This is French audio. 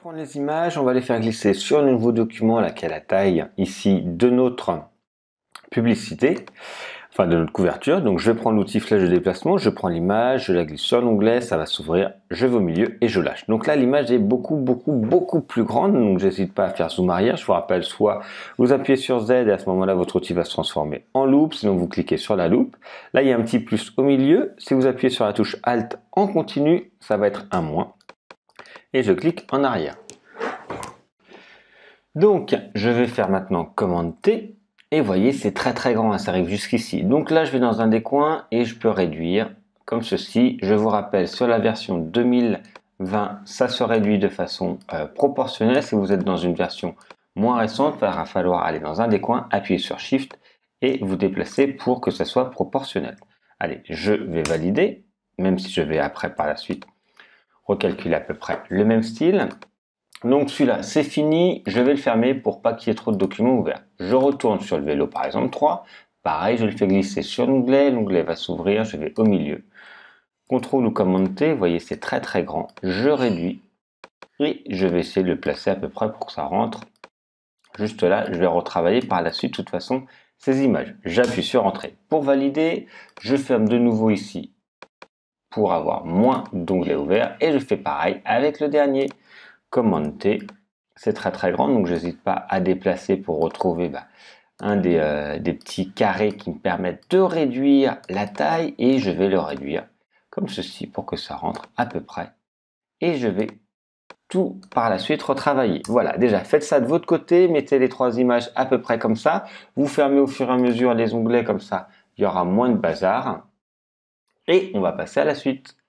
prendre les images, on va les faire glisser sur le nouveau document à laquelle la taille ici de notre publicité, enfin de notre couverture. Donc je vais prendre l'outil flèche de déplacement, je prends l'image, je la glisse sur l'onglet, ça va s'ouvrir, je vais au milieu et je lâche. Donc là l'image est beaucoup beaucoup beaucoup plus grande, donc j'hésite pas à faire zoom arrière. Je vous rappelle soit vous appuyez sur Z et à ce moment-là votre outil va se transformer en loupe, sinon vous cliquez sur la loupe. Là il y a un petit plus au milieu, si vous appuyez sur la touche Alt en continu, ça va être un moins et je clique en arrière. Donc, je vais faire maintenant commande T. Et voyez, c'est très très grand, hein, ça arrive jusqu'ici. Donc là, je vais dans un des coins et je peux réduire comme ceci. Je vous rappelle, sur la version 2020, ça se réduit de façon euh, proportionnelle. Si vous êtes dans une version moins récente, il va falloir aller dans un des coins, appuyer sur Shift et vous déplacer pour que ça soit proportionnel. Allez, je vais valider, même si je vais après par la suite recalculer à peu près le même style. Donc celui-là, c'est fini, je vais le fermer pour pas qu'il y ait trop de documents ouverts. Je retourne sur le vélo par exemple 3. Pareil, je le fais glisser sur l'onglet, l'onglet va s'ouvrir, je vais au milieu. CTRL ou commande T, vous voyez c'est très très grand. Je réduis et je vais essayer de le placer à peu près pour que ça rentre. Juste là, je vais retravailler par la suite de toute façon ces images. J'appuie sur Entrée pour valider. Je ferme de nouveau ici pour avoir moins d'onglets ouverts. Et je fais pareil avec le dernier. commenté, c'est très très grand, donc je n'hésite pas à déplacer pour retrouver bah, un euh, des, petits carrés qui me permettent de réduire la taille et je vais le réduire comme ceci pour que ça rentre à peu près. Et je vais tout par la suite retravailler. Voilà, déjà faites ça de votre côté, mettez les trois images à peu près comme ça, vous fermez au fur et à mesure les onglets comme ça, il y aura moins de bazar. Et on va passer à la suite.